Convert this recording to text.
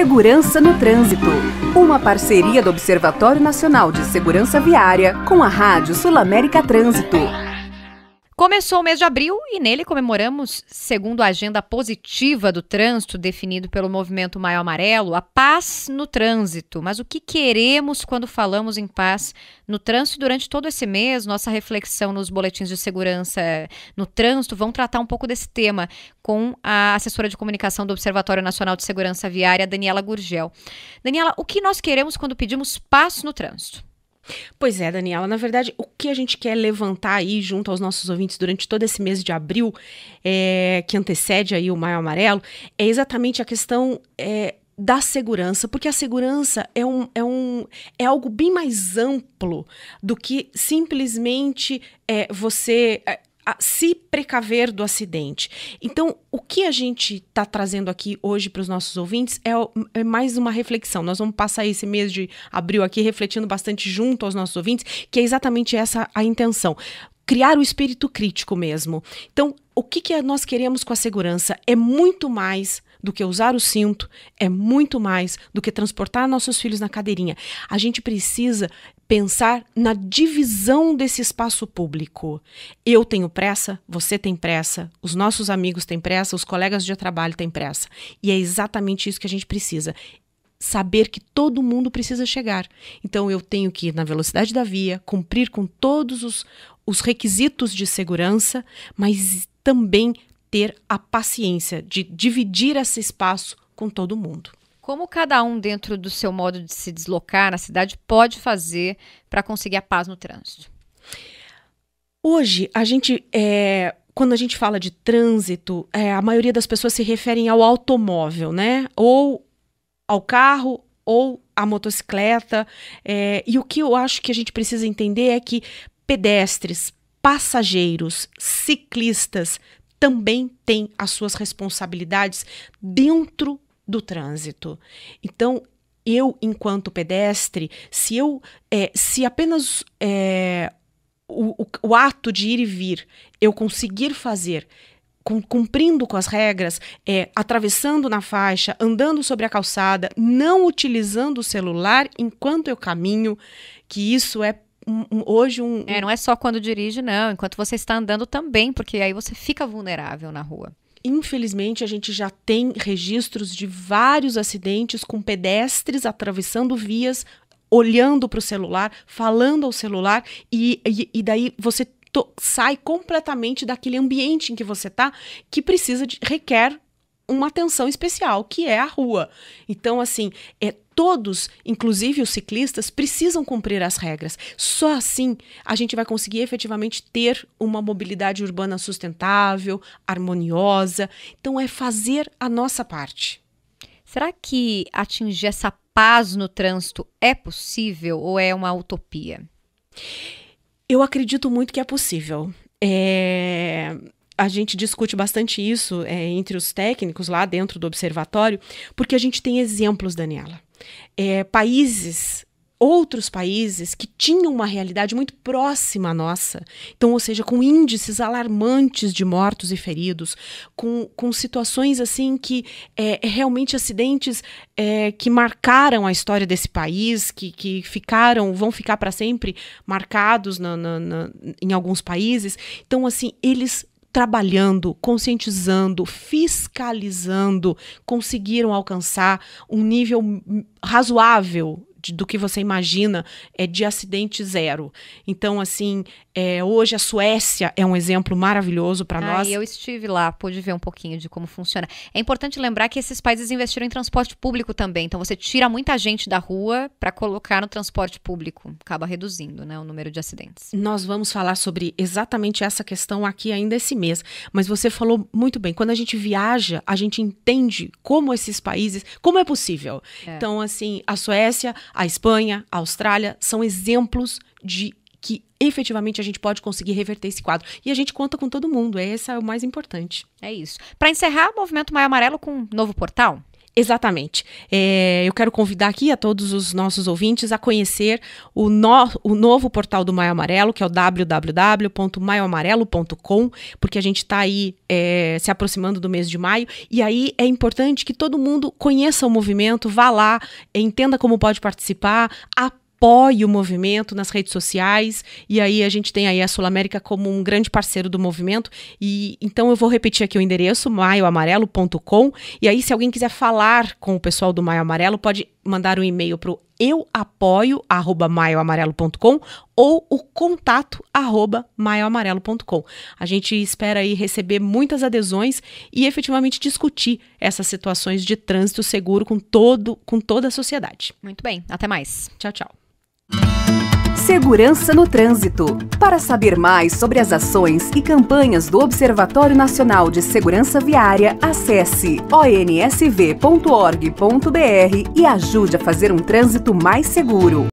Segurança no Trânsito. Uma parceria do Observatório Nacional de Segurança Viária com a Rádio Sul América Trânsito. Começou o mês de abril e nele comemoramos, segundo a agenda positiva do trânsito definido pelo movimento Maio Amarelo, a paz no trânsito. Mas o que queremos quando falamos em paz no trânsito durante todo esse mês? Nossa reflexão nos boletins de segurança eh, no trânsito vão tratar um pouco desse tema com a assessora de comunicação do Observatório Nacional de Segurança Viária, Daniela Gurgel. Daniela, o que nós queremos quando pedimos paz no trânsito? Pois é, Daniela, na verdade, o que a gente quer levantar aí junto aos nossos ouvintes durante todo esse mês de abril, é, que antecede aí o Maio Amarelo, é exatamente a questão é, da segurança, porque a segurança é, um, é, um, é algo bem mais amplo do que simplesmente é, você é, a se precaver do acidente. Então, o que a gente está trazendo aqui hoje para os nossos ouvintes é, é, mais uma reflexão. Nós vamos passar esse mês de abril aqui refletindo bastante junto aos nossos ouvintes, que é exatamente essa a intenção criar o espírito crítico mesmo. Então, o que, que nós queremos com a segurança é muito mais do que usar o cinto, é muito mais do que transportar nossos filhos na cadeirinha. A gente precisa pensar na divisão desse espaço público. Eu tenho pressa, você tem pressa, os nossos amigos têm pressa, os colegas de trabalho têm pressa. E é exatamente isso que a gente precisa saber que todo mundo precisa chegar. Então eu tenho que ir na velocidade da via, cumprir com todos os, os requisitos de segurança, mas também ter a paciência de dividir esse espaço com todo mundo. Como cada um, dentro do seu modo de se deslocar na cidade, pode fazer para conseguir a paz no trânsito? Hoje, a gente, é, quando a gente fala de trânsito, é, a maioria das pessoas se referem ao automóvel, né? Ou ao carro ou à motocicleta. É, e o que eu acho que a gente precisa entender é que pedestres, passageiros, ciclistas também têm as suas responsabilidades dentro do trânsito. Então, eu, enquanto pedestre, se eu é, se apenas é, o, o, o, ato de ir e vir eu conseguir fazer cumprindo com as regras, é, atravessando na faixa, andando sobre a calçada, não utilizando o celular enquanto eu caminho, que isso é um, um, hoje um, é, um... É, não é só quando dirige, não. Enquanto você está andando também, porque aí você fica vulnerável na rua. Infelizmente, a gente já tem registros de vários acidentes com pedestres atravessando vias olhando para o celular, falando ao celular, e, e, e, daí você sai completamente daquele ambiente em que você tá, que precisa de, requer uma atenção especial, que é a rua. Então, assim, é todos, inclusive os ciclistas, precisam cumprir as regras. Só assim a gente vai conseguir efetivamente ter uma mobilidade urbana sustentável, harmoniosa. Então, é fazer a nossa parte. Será que atingir essa paz no trânsito é possível ou é uma utopia? Eu acredito muito que é possível. É a gente discute bastante isso é, entre os técnicos lá dentro do observatório, porque a gente tem exemplos, Daniela. É, países outros países que tinham uma realidade muito próxima à nossa. Então, ou seja, com índices alarmantes de mortos e feridos, com, com situações assim que é, é realmente acidentes é, que marcaram a história desse país, que, que ficaram, vão ficar para sempre marcados na, na, na, em alguns países. Então, assim, eles trabalhando, conscientizando, fiscalizando, conseguiram alcançar um nível razoável de, do que você imagina é de acidente zero. Então, assim, é, hoje a Suécia é um exemplo maravilhoso para ah, nós. Eu estive lá, pude ver um pouquinho de como funciona. É importante lembrar que esses países investiram em transporte público também. Então, você tira muita gente da rua para colocar no transporte público. Acaba reduzindo né, o número de acidentes. Nós vamos falar sobre exatamente essa questão aqui ainda esse mês. Mas você falou muito bem. Quando a gente viaja, a gente entende como esses países, como é possível. É. Então, assim, a Suécia, a Espanha, a Austrália são exemplos de que efetivamente a gente pode conseguir reverter esse quadro. E a gente conta com todo mundo, esse é o mais importante. É isso. Para encerrar, Movimento Maio Amarelo com um novo portal? Exatamente. É, eu quero convidar aqui a todos os nossos ouvintes a conhecer o, no, o novo portal do Maio Amarelo, que é o www.maioamarelo.com, porque a gente está aí é, se aproximando do mês de maio, e aí é importante que todo mundo conheça o movimento, vá lá, entenda como pode participar, apoie o movimento nas redes sociais. E aí a gente tem aí a Sul América como um grande parceiro do movimento. E então eu vou repetir aqui o endereço maioamarelo.com. E aí se alguém quiser falar com o pessoal do Maio Amarelo, pode mandar um e-mail para o euapoio@maioamarelo.com ou o contato@maioamarelo.com. A gente espera aí receber muitas adesões e efetivamente discutir essas situações de trânsito seguro com todo com toda a sociedade. Muito bem, até mais. Tchau, tchau. Segurança no Trânsito. Para saber mais sobre as ações e campanhas do Observatório Nacional de Segurança Viária, acesse onsv.org.br e ajude a fazer um trânsito mais seguro.